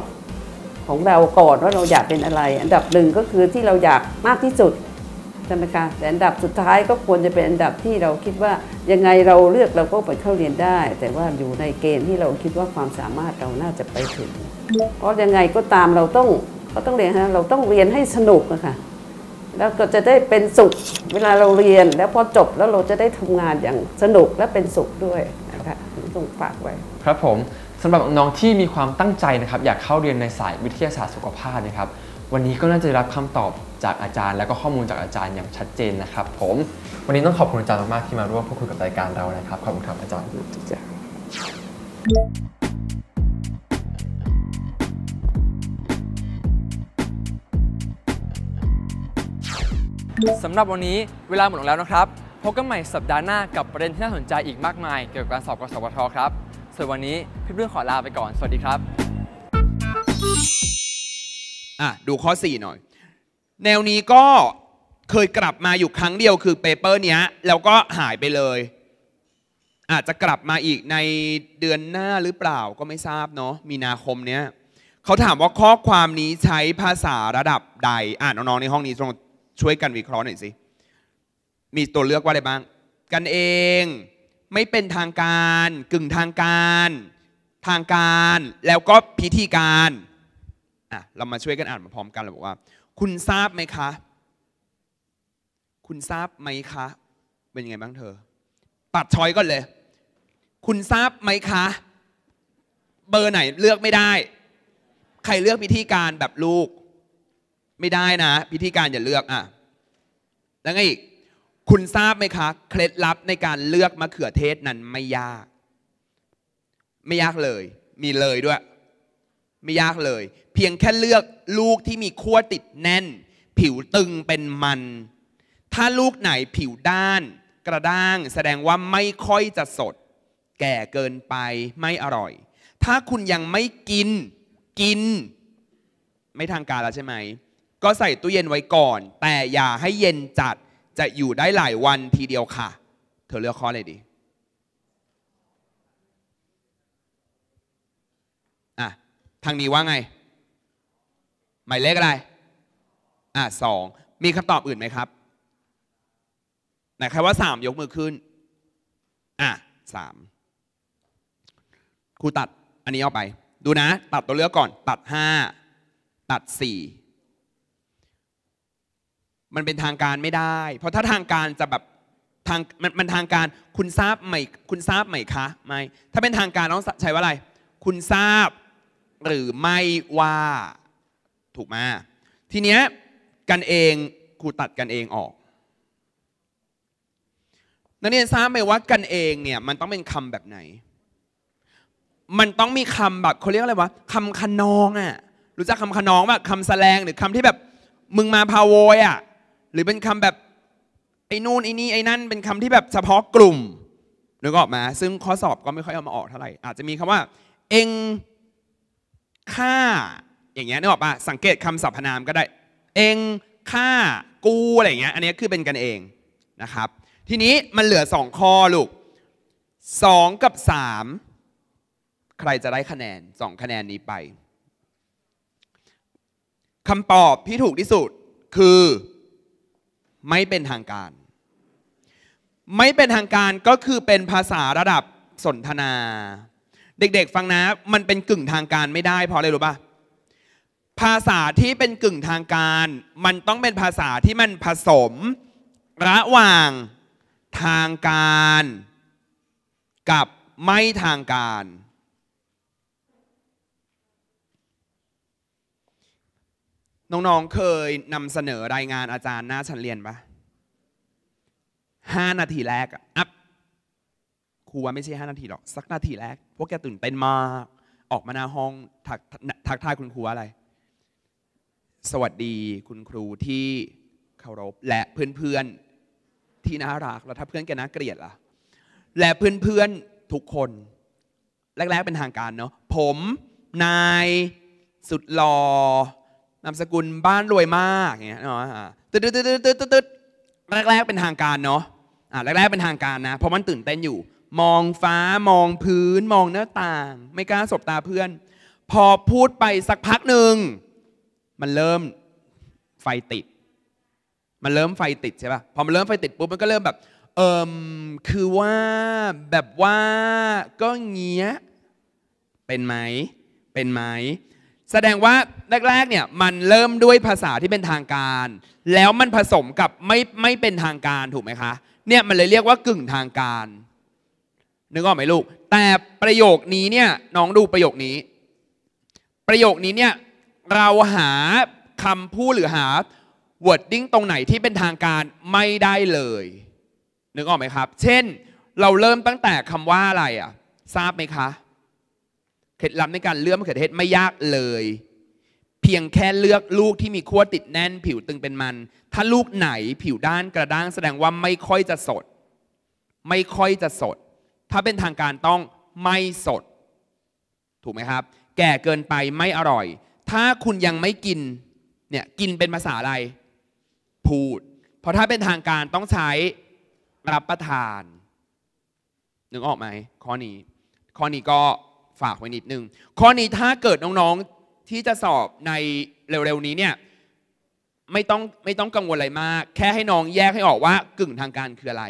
ของเราก่อนว่าเราอยากเป็นอะไรอันดับหนึ่งก็คือที่เราอยากมากที่สุดใช่ไหมคะแต่อันดับสุดท้ายก็ควรจะเป็นอันดับที่เราคิดว่ายังไงเราเลือกเราก็ไปเข้าเรียนได้ แต่ว่าอยู่ในเกณฑ์ที่เราคิดว่าความสามารถเราน่าจะไปถึง เพราะยังไงก็ตามเราต้องก็ต้องเรียนนะเราต้องเรียนให้สนุกนะคะแล้วก็จะได้เป็นสุข เวลาเราเรียน แล้วพอจบแล้วเราจะได้ทำงานอย่างสนุกและเป็นสุขด้วย นะคะต้องฝากไว้ ครับผม สำหรับน้องที่มีความตั้งใจนะครับ อยากเข้าเรียนในสายวิทยาศาสตร์สุขภาพนะครับ วันนี้ก็น่าจะรับคำตอบจากอาจารย์แล้วก็ข้อมูลจากอาจารย์อย่างชัดเจนนะครับผม วันนี้ต้องขอบคุณอาจารย์มากๆที่มาร่วมพูดคุยกับรายการเรานะครับขอบคุณครับอาจารย์จะสำหรับวันนี้เวลาหมดลงแล้วนะครับพบกันใหม่สัปดาห์หน้ากับประเด็นที่น่าสนใจอีกมากมาย เกี่ยวกับการสอบกสพทครับส่วนวันนี้พี่เพื่อนขอลาไปก่อนสวัสดีครับอ่ะดูข้อ4หน่อยแนวนี้ก็เคยกลับมาอยู่ครั้งเดียวคือเปเปอร์เนี้ยแล้วก็หายไปเลย อาจจะกลับมาอีกในเดือนหน้าหรือเปล่าก็ไม่ทราบเนาะมีนาคมเนี้ยเขาถามว่าข้อความนี้ใช้ภาษาระดับใด อ่านน้องๆในห้องนี้ตรงช่วยกันวิเคราะห์หน่อยสิมีตัวเลือกว่าอะไรบ้าง กันเองไม่เป็นทางการกึ่งทางการทางการแล้วก็พิธีการอ่ะเรามาช่วยกันอ่านมาพร้อมกันเราบอกว่าคุณทราบไหมคะ คุณทราบไหมคะ เป็นยังไงบ้างเธอ ปัดชอยก่อนเลย คุณทราบไหมคะ เบอร์ไหนเลือกไม่ได้ ใครเลือกพิธีการแบบลูก ไม่ได้นะ พิธีการอย่าเลือกอ่ะแล้วไงอีก คุณทราบไหมคะเคล็ดลับในการเลือกมะเขือเทศนั้นไม่ยาก ไม่ยากเลย มีเลยด้วย ไม่ยากเลยเพียงแค่เลือกลูกที่มีขั้วติดแน่น ผิวตึงเป็นมัน ถ้าลูกไหนผิวด้าน กระด้างแสดงว่าไม่ค่อยจะสด แก่เกินไปไม่อร่อย ถ้าคุณยังไม่กินกิน ไม่ทางการแล้วใช่ไหม ก็ใส่ตู้เย็นไว้ก่อน แต่อย่าให้เย็นจัดจะอยู่ได้หลายวันทีเดียวค่ะ เธอเลือกข้ออะไรดีอ่ะทางนี้ว่าไงหมายเลขอะไร อ่าสอง มีคำตอบอื่นไหมครับ ไหนใครว่าสามยกมือขึ้น อ่าสามครูตัดอันนี้เอาไป ดูนะ ตัดตัวเลือกก่อน ตัดห้าตัดสี่มันเป็นทางการไม่ได้ เพราะถ้าทางการจะแบบทางมันมันทางการคุณทราบไหม คุณทราบไหมคะไม่ถ้าเป็นทางการต้องใช้ว่าอะไร คุณทราบ หรือไม่ว่าถูกไหมทีเนี้ยกันเองครูตัดกันเองออกนักเรียนทราบไหมว่ากันเองเนี่ยมันต้องเป็นคำแบบไหน มันต้องมีคำแบบเขาเรียกอะไรวะคำคนนองอะ่ะรู้จักคำคนนองแบบคำแสลงหรือคำที่แบบมึงมาพาวอยอะ่ะหรือเป็นคำแบบไอ้นู่นไอ้นี่ไอ้นั่น เป็นคำที่แบบเฉพาะกลุ่มนึกออกมา ซึ่งข้อสอบก็ไม่ค่อยเอามาออกเท่าไหร่อาจจะมีคำว่า เองฆ่าอย่างเงี้ยนึกออกปะสังเกตคำสรรพนามก็ได้ เองข้ากูอะไรเงี้ยอันนี้คือเป็นกันเองนะครับทีนี้มันเหลือ2ข้อลูก 2 กับ 3 ใครจะได้คะแนน2คะแนนนี้ไปคำตอบที่ถูกที่สุดคือ ไม่เป็นทางการ ไม่เป็นทางการก็คือเป็นภาษาระดับสนทนา เด็กๆฟังนะมันเป็นกึ่งทางการไม่ได้เพราะอะไรรู้ป่ะภาษาที่เป็นกึ่งทางการ มันต้องเป็นภาษาที่มันผสมระหว่างทางการกับไม่ทางการ น้อง ๆ เคยนำเสนอรายงานอาจารย์หน้าชั้นเรียนปะห้านาทีแรกอัพครูว่าไม่ใช่ห้านาทีหรอก สักนาทีแรก พวกแกตื่นเต้นมาก ออกมาหน้าห้องทักทักทายคุณครูอะไรสวัสดีคุณครูที่เคารพและเพื่อนๆที่น่ารักแล้วถ้าเพื่อนแกน่าเกลียดล่ะและเพื่อนๆทุกคน แรก ๆเป็นทางการเนาะผมนายสุดหล่อนามสกุลบ้านรวยมากอย่างเงี้ยเนาะตึ๊ดตึ๊ดตึ๊ดตึ๊ดตึ๊ดแรกๆเป็นทางการเนาะอ่าแรกๆเป็นทางการนะ เพราะมันตื่นเต้นอยู่ มองฟ้ามองพื้นมองหน้าต่าง ไม่กล้าสบตาเพื่อน พอพูดไปสักพักหนึ่งมันเริ่มไฟติด มันเริ่มไฟติดใช่ป่ะ พอมันเริ่มไฟติดปุ๊บมันก็เริ่มแบบเอิมคือว่าแบบว่าก็เงี้ย เป็นไหมเป็นไหม แสดงว่าแรกๆเนี่ยมันเริ่มด้วยภาษาที่เป็นทางการแล้วมันผสมกับไม่ไม่เป็นทางการถูกไหมคะเนี่ยมันเลยเรียกว่ากึ่งทางการ นึกออกไหมลูกแต่ประโยคนี้เนี่ยน้องดูประโยคนี้ ประโยคนี้เนี่ยเราหาคำพูดหรือหา wording ตรงไหนที่เป็นทางการไม่ได้เลยนึกออกไหมครับ เช่น เราเริ่มตั้งแต่คำว่าอะไรอ่ะทราบไหมคะเคล็ดลับในการเลือกมะเขือเทศไม่ยากเลย เพียงแค่เลือกลูกที่มีขั้วติดแน่นผิวตึงเป็นมัน ถ้าลูกไหนผิวด้านกระด้างแสดงว่าไม่ค่อยจะสด ไม่ค่อยจะสด ถ้าเป็นทางการต้องไม่สด ถูกไหมครับ แก่เกินไปไม่อร่อยถ้าคุณยังไม่กิน เนี่ย กินเป็นภาษาอะไร พูด เพราะถ้าเป็นทางการต้องใช้รับประทาน นึกออกไหมข้อนี้ ข้อนี้ก็ฝากไว้นิดนึง ข้อนี้ถ้าเกิดน้องๆ ที่จะสอบในเร็วๆนี้เนี่ย ไม่ต้องไม่ต้องกังวลอะไรมาก แค่ให้น้องแยกให้ออกว่ากึ่งทางการคืออะไร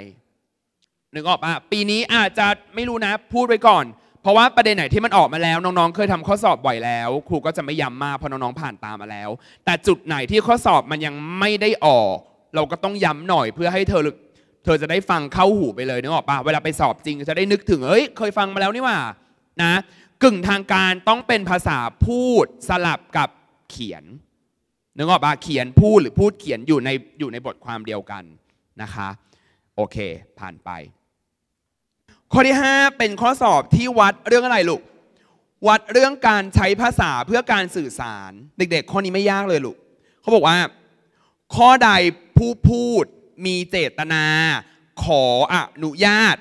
นึกออกปะปีนี้อาจจะไม่รู้นะ พูดไว้ก่อนราะว่าประเด็นไหนที่มันออกมาแล้ว น้องๆเคยทำข้อสอบบ่อยแล้ว ครูก็จะไม่ย้ำมากเพราะน้องๆผ่านตามมาแล้ว แต่จุดไหนที่ข้อสอบมันยังไม่ได้ออก เราก็ต้องย้ำหน่อยเพื่อให้เธอ เธอจะได้ฟังเข้าหูไปเลยนึกออกปะเวลาไปสอบจริง จะได้นึกถึงเอ้ยเคยฟังมาแล้วนี่ว่านะ กึ่งทางการต้องเป็นภาษาพูดสลับกับเขียนนึกออกปะเขียนพูดหรือพูดเขียนอยู่ในอยู่ในบทความเดียวกันนะคะ โอเคผ่านไปข้อที่5เป็นข้อสอบที่วัดเรื่องอะไรลูกวัดเรื่องการใช้ภาษาเพื่อการสื่อสาร เด็ก ๆ ข้อนี้ไม่ยากเลยลูกเขาบอกว่า ข้อใดผู้พูดมีเจตนา ขออนุญาต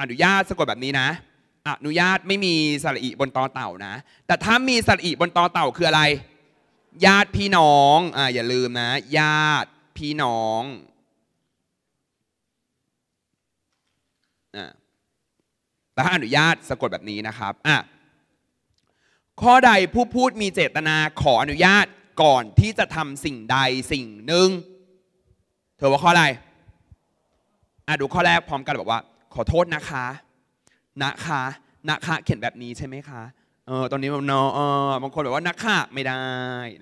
อนุญาตสะกดแบบนี้นะอนุญาตไม่มีสระอิบนตอเต่านะ แต่ถ้ามีสระอิบนตอเต่าคืออะไร ญาติพี่น้องอ่าอย่าลืมนะญาติพี่น้องอ่าแล้วอนุญาตสะกดแบบนี้นะครับอ่ะข้อใดผู้พูดมีเจตนาขออนุญาตก่อนที่จะทำสิ่งใดสิ่งหนึ่งเธอว่าข้ออะไรอ่ะดูข้อแรกพร้อมกันบอกว่า ขอโทษ นะคะ นะคะ นะคะ เขียนแบบนี้ใช่ไหมคะเออตอนนี้มันเนาะบางคนแบบว่านักข่าไม่ได้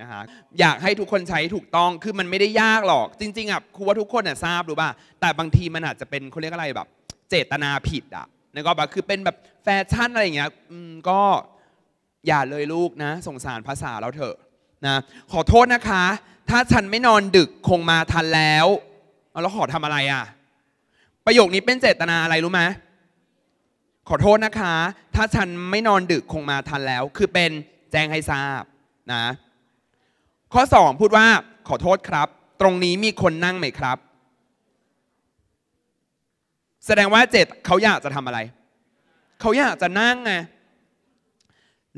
นะคะอยากให้ทุกคนใช้ถูกต้อง คือมันไม่ได้ยากหรอกจริงๆอ่ะครูว่าทุกคนน่ะทราบรู้ป่ะแต่บางทีมันอาจจะเป็นเขาเรียกอะไรแบบเจตนาผิดอ่ะนะครับคือเป็นแบบแฟชั่นอะไรอย่างเงี้ยก็อย่าเลยลูกนะสงสารภาษาเราเถอะนะ ขอโทษนะคะ ถ้าฉันไม่นอนดึกคงมาทันแล้วแล้วขอทำอะไรอ่ะ ประโยคนี้เป็นเจตนาอะไรรู้ไหมขอโทษนะคะ ถ้าฉันไม่นอนดึกคงมาทันแล้ว คือเป็นแจ้งให้ทราบนะ ข้อ2พูดว่าขอโทษครับ ตรงนี้มีคนนั่งไหมครับแสดงว่าเจตเขาอยากจะทำอะไร เขาอยากจะนั่งไง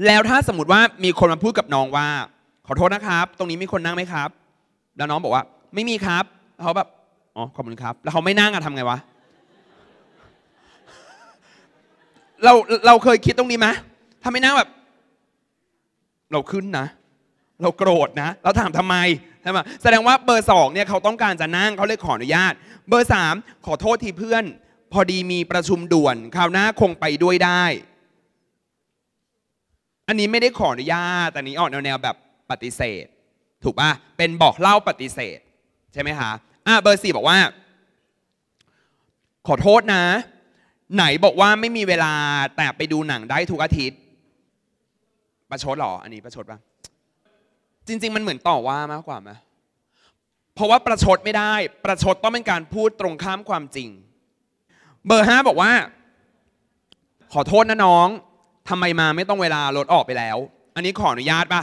แล้วถ้าสมมติว่ามีคนมาพูดกับน้องว่า ขอโทษนะครับ ตรงนี้มีคนนั่งไหมครับ แล้วน้องบอกว่า ไม่มีครับ เขาแบบอ๋อขอบคุณครับ แล้วเขาไม่นั่งอะทำไง วะ เราเราเคยคิดตรงนี้ไหมถ้าไม่นั่งแบบ เราขึ้นนะ เราโกรธนะเราถามทำไมใช่ไหมแสดงว่าเบอร์สองเนี่ยเขาต้องการจะนั่งเขาเลยขออนุญาต เบอร์สามขอโทษทีเพื่อนพอดีมีประชุมด่วนคราวหน้าคงไปด้วยได้ อันนี้ไม่ได้ขออนุญาต แต่นี้ออกแนวแนวแบบปฏิเสธ ถูกปะเป็นบอกเล่าปฏิเสธ ใช่ไหมคะ อ่ะเบอร์สี่บอกว่า ขอโทษนะ ไหนบอกว่าไม่มีเวลาแต่ไปดูหนังได้ทุกอาทิตย์ ประชดหรอ อันนี้ประชดปะจริง ๆ มันเหมือนต่อว่ามากกว่าไหมเพราะว่าประชดไม่ได้ ประชดต้องเป็นการพูดตรงข้ามความจริงเบอร์ห้าบอกว่า ขอโทษนะน้องทำไมมาไม่ต้องเวลารถออกไปแล้ว อันนี้ขออนุญาตปะ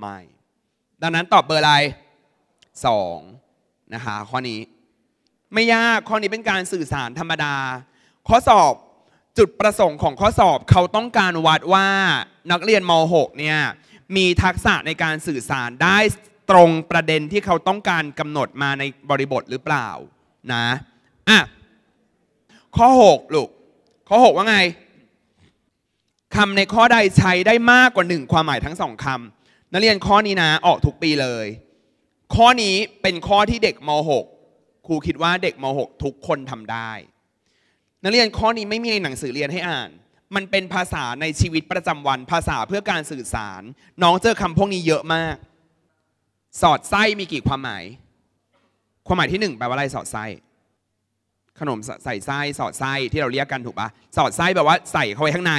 ไม่ ดังนั้นตอบเบอร์อะไรสองนะคะข้อนี้ ไม่ยากข้อนี้เป็นการสื่อสารธรรมดา ข้อสอบจุดประสงค์ของข้อสอบเขาต้องการวัดว่านักเรียนม .6 เนี่ยมีทักษะในการสื่อสารได้ตรงประเด็นที่เขาต้องการกำหนดมาในบริบทหรือเปล่านะอ่ะข้อ6ลูกข้อ 6 ว่าไงคำในข้อใดใช้ได้มากกว่า1ความหมายทั้งสองคำนักเรียนข้อนี้นะออกทุกปีเลย ข้อนี้เป็นข้อที่เด็กม .6 ครูคิดว่าเด็กม .6 ทุกคนทำได้ นักเรียนข้อนี้ไม่มีในหนังสือเรียนให้อ่าน มันเป็นภาษาในชีวิตประจำวัน ภาษาเพื่อการสื่อสาร น้องเจอคำพวกนี้เยอะมาก สอดไส้มีกี่ความหมาย ความหมายที่1แปลว่าอะไรสอดไส้ขนมใส่ไส้สอดไส้ที่เราเรียกกันถูกปะสอดไส้แบบว่าใส่เข้าไปข้างใน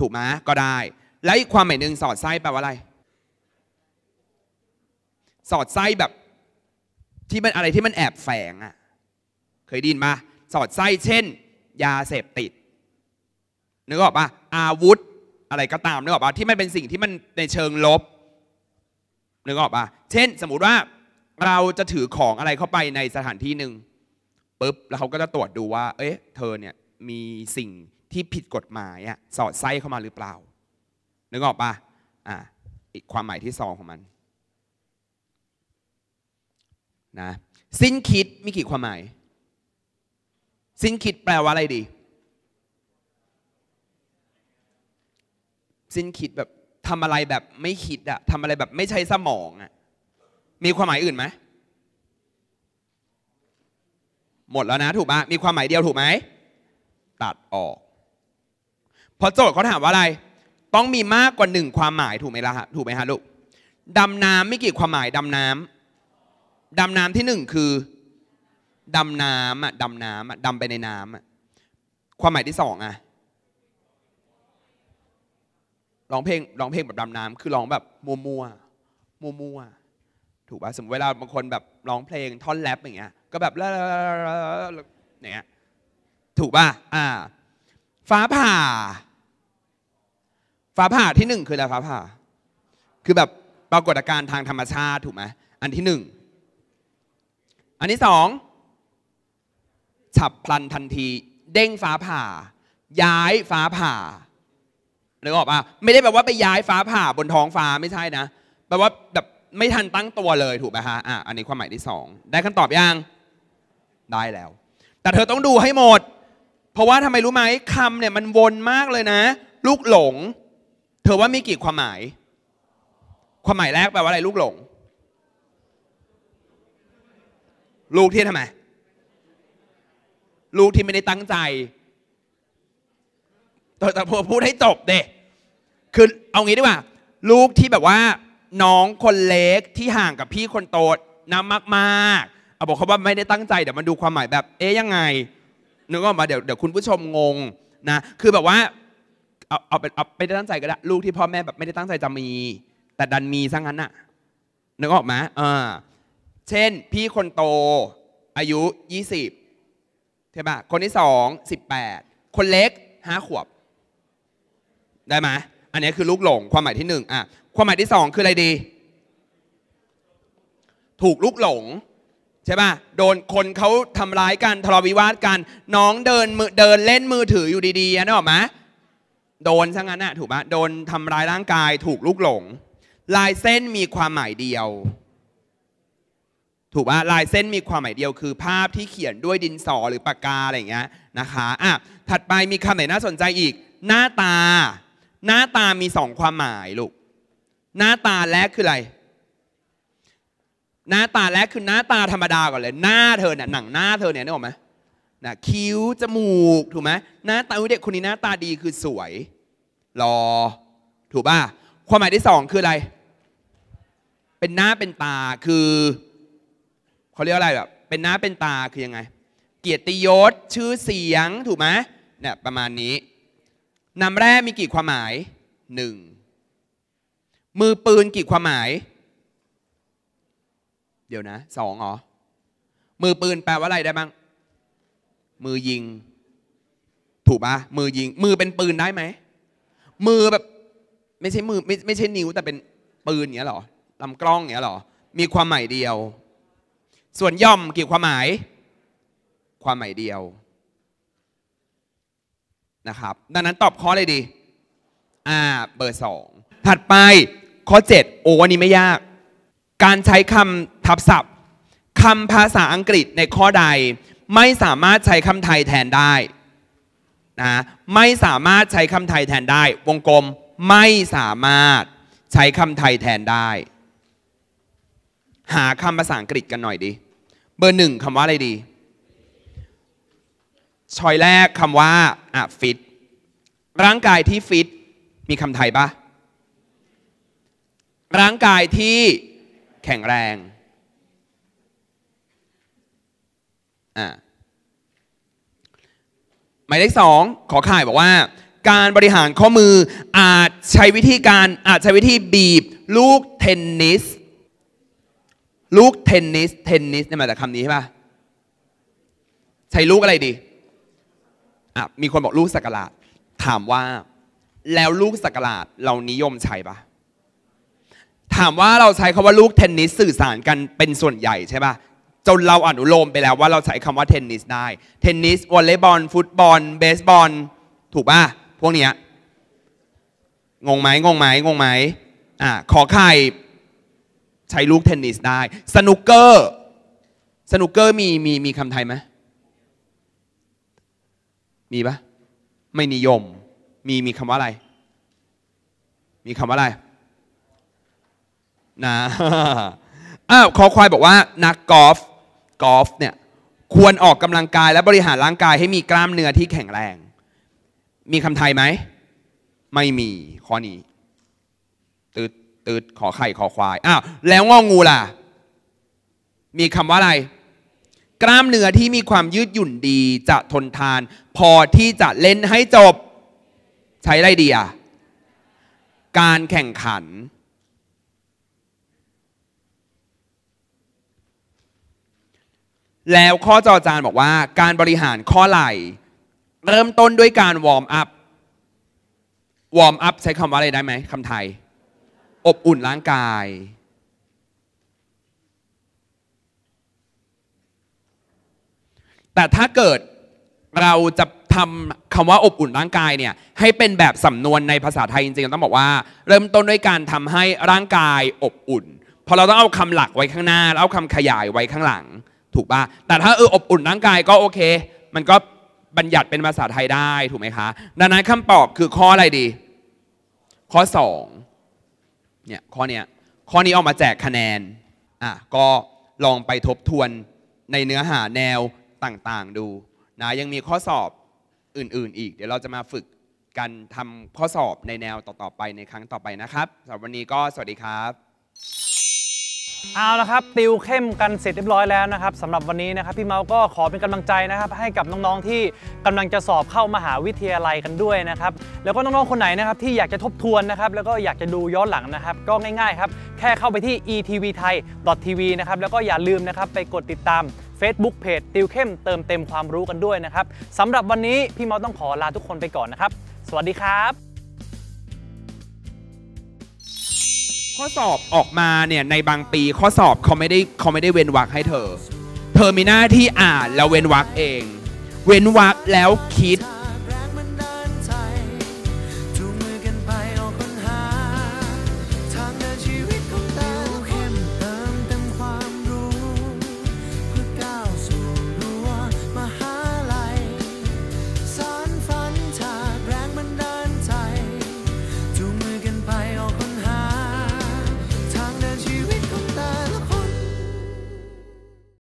ถูกไหมก็ได้และอีกความหมายหนึ่งสอดไส้แปลว่าอะไร สอดไส้แบบที่มันอะไรที่มันแอบแฝงอะ่ะเคยดินมา สอดไส้เช่น ยาเสพติดนึกออกปะอาวุธอะไรก็ตามนึกออกปะที่มันเป็นสิ่งที่มันในเชิงลบนึกออกปะเช่น สมมุติว่าเราจะถือของอะไรเข้าไปในสถานที่หนึ่งปุ๊บแล้วเขาก็จะตรวจดูว่า เอ๊ะเธอเนี่ยมีสิ่งที่ผิดกฎหมายอะสอดไส้เข้ามาหรือเปล่านึกออกปะอ่ะอีกความหมายที่สองของมันนะสิ้นคิดมีกี่ความหมายสิ้นคิดแปลว่าอะไรดีสิ้นคิดแบบทำอะไรแบบไม่คิดอะทำอะไรแบบ ไม่ใช้สมองอะมีความหมายอื่นไหมหมดแล้วนะ ถูกไหมมีความหมายเดียวถูกไหมตัดออกเพราะโจทย์เขาถามว่าอะไร ต้องมีมากกว่าหนึ่งความหมายถูกไหมล่ะถูกไหมฮะลูกดำน้ำไม่กี่ความหมายดำน้ำดำน้ำที่หนึ่งคือ ดำน้ำอ่ะดำน้ำอ่ะดำไปในน้ำอ่ะความหมายที่สองอ่ะร้องเพลงร้องเพลงแบบดำน้ำคือร้องแบบมัวมัวมัวมัวถูกป่ะสมมติเวลาบางคนแบบร้องเพลงท่อนแรปอย่างเงี้ยก็แบบละอย่างเงี้ยถูกป่ะอ่า ฟ้าผ่า ฟ้าผ่าที่หนึ่งคืออะไรฟ้าผ่า คือแบบปรากฏการณ์ทางธรรมชาติถูกไหมอันที่หนึ่ง อันที่สอง ฉับพลันทันที เด้งฟ้าผ่า ย้ายฟ้าผ่าหรกออกป่ะไม่ได้แบบว่าไปย้ายฟ้าผ่าบนท้องฟ้าไม่ใช่นะ แปลว่าแบบไม่ทันตั้งตัวเลยถูกไหมฮะ อ่ะอันนี้ความหมายที่สอง ได้คำตอบยังได้แล้ว แต่เธอต้องดูให้หมด เพราะว่าทำไมรู้ไหมคำเนี่ย มันวนมากเลยนะ ลูกหลง เธอว่ามีกี่ความหมาย ความหมายแรกแปลว่าอะไรลูกหลง ลูกที่ทำไม ลูกที่ไม่ได้ตั้งใจแต่พอพูดให้จบเด็คือเอางี้ดีกว่า ลูกที่แบบว่า น้องคนเล็กที่ห่างกับพี่คนโตน้ำมากาบอกเขาว่าไม่ได้ตั้งใจเดี๋ยวมันดูความหมายแบบเอ๊ยยังไงนึกออกมาเดี๋ยวเดี๋ยวคุณผู้ชมงง นะคือแบบว่าเอาเอาไปเอาไปได้ตั้งใจก็ได้ลูกที่พ่อแม่แบบไม่ได้ตั้งใจจะมี แต่ดันมีซะงั้นน่ะนึกออกไหมเออเช่นพี่คนโต อายุยี่สิบใช่ป่ะคนที่สองสิบแปดคนเล็กห้าขวบ ได้ไหมอันนี้คือลูกหลงความหมายที่หนึ่งอ่ะความหมายที่สองคืออะไรดี ถูกลูกหลงใช่ป่ะโดนคนเขาทำร้ายกันทะเลาะวิวาทกัน น้องเดินมือเดินเล่นมือถืออยู่ดีๆนะหรอมะโดนซะงั้นอะถูกปะโดนทำร้ายร่างกาย ถูกลุกหลง ลายเส้นมีความหมายเดียว ถูกปะลายเส้นมีความหมายเดียวคือภาพที่เขียนด้วยดินสอหรือปากกาอะไรเงี้ยนะคะอ่ะถัดไปมีคำไหนน่าสนใจอีก หน้าตา หน้าตามีสองความหมายลูกหน้าตาแรกคืออะไรหน้าตาแรกคือหน้าตาธรรมดาก่อนเลย หน้าเธอเนี่ยหนังหน้าเธอเนี่ยนึกออกไหมนะคิ้วจมูกถูกไหมหน้าตาเด็กคนนี้หน้าตาดีคือสวย รอ ถูกป่ะความหมายที่สองคืออะไร เป็นหน้าเป็นตาคือเขาเรียกอะไรแบบเป็นหน้าเป็นตาคือยังไง เกียรติยศชื่อเสียงถูกไหมเนี่ยประมาณนี้นำแร่มีกี่ความหมายหนึ่งมือปืนกี่ความหมายเดี๋ยวนะสองหรอมือปืนแปลว่าอะไรได้บ้างมือยิง ถูกปะมือ ยิง มือเป็นปืนได้ไหม มือแบบ ไม่ใช่มือไม่ไม่ใช่นิ้ว แต่เป็นปืนเงี้ยหรอลำกล้องเงี้ยหรอ มีความ หมายเดียว ส่วนย่อมกี่ความหมาย ความหมายเดียวนะครับ ดังนั้นตอบข้อเลยดี อ่าเบอร์สองถัดไปข้อ7โอ้วันนี้ไม่ยาก การใช้คำทับศัพท์คำภาษาอังกฤษในข้อใด ไม่สามารถใช้คำไทยแทนได้นะไม่สามารถใช้คำไทยแทนได้วงกลมไม่สามารถใช้คำไทยแทนได้ หาคำภาษาอังกฤษกันหน่อยดิเบอร์หนึ่งคำว่าอะไรดีชอยแรกคำว่าอ่ะฟิตร่างกายที่ฟิตมีคำไทยปะร่างกายที่แข็งแรงหมายเลขสองขอข่ายบอกว่า การบริหารข้อมืออาจใช้วิธีการอาจใช้วิธีบีบ ลูกเทนนิสลูกเทนนิสเทนนิสเนี่ยมาจากคำนี้ใช่ปะใช้ลูกอะไรดีอ่ะมีคนบอกลูกสักหลาด ถามว่า แล้วลูกสักหลาดเรานิยมใช้ปะถามว่าเราใช้คาว่าลูกเทนนิสสื่อสารกันเป็นส่วนใหญ่ใช่ปะจนเราอนุโลมไปแล้วว่าเราใช้คำว่าเทนนิสได้ เทนนิสวอลเลย์บอล ฟุตบอล เบสบอล ถูกป่ะพวกเนี้ย งงไหมงงไหมงงไหมอ่าขอไข่ ใช้ลูกเทนนิสได้ สนุกเกอร์สนุกเกอร์มี มี มีคำไทยไหมมีปะไม่นิยม มี มีคำว่าอะไร มีคำว่าอะไรนะอ้าวคอควายบอกว่า นักกอล์ฟกอล์ฟเนี่ยควรออกกำลังกายและบริหารร่างกายให้มีกล้ามเนื้อที่แข็งแรง มีคำไทยไหม ไม่มีข้อนี้ตืดตืด ขอไข่ขอควายอ้าวแล้วงองูล่ะ มีคำว่าอะไร กล้ามเนื้อที่มีความยืดหยุ่นดีจะทนทาน พอที่จะเล่นให้จบ ใช้ไรดีอะการแข่งขันแล้วข้อจอจานบอกว่าการบริหารข้อไหล่เริ่มต้นด้วยการวอร์มอัพ วอร์มอัพใช้คำว่าอะไรได้ไหมคำไทย อบอุ่นร่างกาย แต่ถ้าเกิดเราจะทำคำว่าอบอุ่นร่างกายเนี่ยให้เป็นแบบสำนวนในภาษาไทยจริงๆต้องบอกว่าเริ่มต้นด้วยการทำให้ร่างกายอบอุ่นพอเราต้องเอาคำหลักไว้ข้างหน้าแล้วเอาคำขยายไว้ข้างหลังถูกปะแต่ถ้าเอออบอุ่นร่างกายก็โอเค มันก็บัญญัติเป็นภาษาไทยได้ถูกไหมคะ ดังนั้นคำตอบคือข้ออะไรดี ข้อ2เนี่ยข้อเนี้ยข้อนี้ออกมาแจกคะแนน อ่ะ ก็ลองไปทบทวนในเนื้อหาแนวต่างๆ ดูนะ ยังมีข้อสอบอื่น ๆ อีก เดี๋ยวเราจะมาฝึกกันทำข้อสอบในแนวต่อๆไปในครั้งต่อไปนะครับสำหรับวันนี้ก็สวัสดีครับเอาละครับติวเข้มกันเสร็จเรียบร้อยแล้วนะครับสำหรับวันนี้นะครับพี่เมาก็ขอเป็นกำลังใจนะครับให้กับน้องๆที่กำลังจะสอบเข้ามหาวิทยาลัยกันด้วยนะครับ แล้วก็น้องๆคนไหนนะครับที่อยากจะทบทวนนะครับแล้วก็อยากจะดูย้อนหลังนะครับ ก็ง่ายๆครับแค่เข้าไปที่ etv t h a i .tv นะครับแล้วก็อย่าลืมนะครับไปกดติดตาม Facebook Page ติวเข้มเติมเต็มความรู้กันด้วยนะครับสำหรับวันนี้พี่เมาต้องขอลาทุกคนไปก่อนนะครับ สวัสดีครับข้อสอบออกมาเนี่ยในบางปีข้อสอบเขาไม่ได้เขาไม่ได้เว้นวรรคให้เธอ เธอมีหน้าที่อ่านแล้วเว้นวรรคเอง เว้นวรรคแล้วคิด